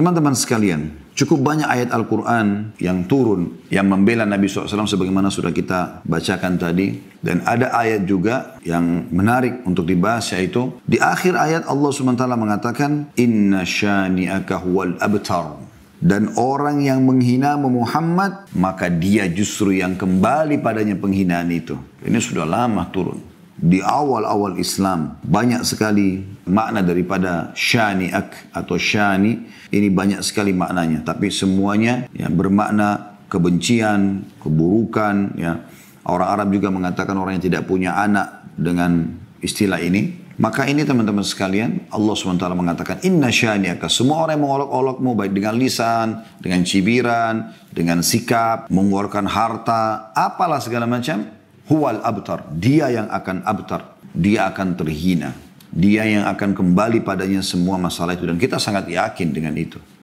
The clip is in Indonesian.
Teman-teman sekalian, cukup banyak ayat Al-Quran yang turun yang membela Nabi SAW sebagaimana sudah kita bacakan tadi. Dan ada ayat juga yang menarik untuk dibahas yaitu di akhir ayat Allah SWT mengatakan Inna shani'aka huwal abtar dan orang yang menghina Muhammad maka dia justru yang kembali padanya penghinaan itu. Ini sudah lama turun di awal-awal Islam banyak sekali makna daripada syani'ak atau syani ini banyak sekali maknanya tapi semuanya ya bermakna kebencian, keburukan ya. Orang Arab juga mengatakan orang yang tidak punya anak dengan istilah ini. Maka ini teman-teman sekalian, Allah SWT mengatakan, Inna syani'aka, semua orang yang mengolok-olokmu, baik dengan lisan, dengan cibiran, dengan sikap, mengeluarkan harta, apalah segala macam, huwal abtar. Dia yang akan abtar. Dia akan terhina. Dia yang akan kembali padanya semua masalah itu. Dan kita sangat yakin dengan itu.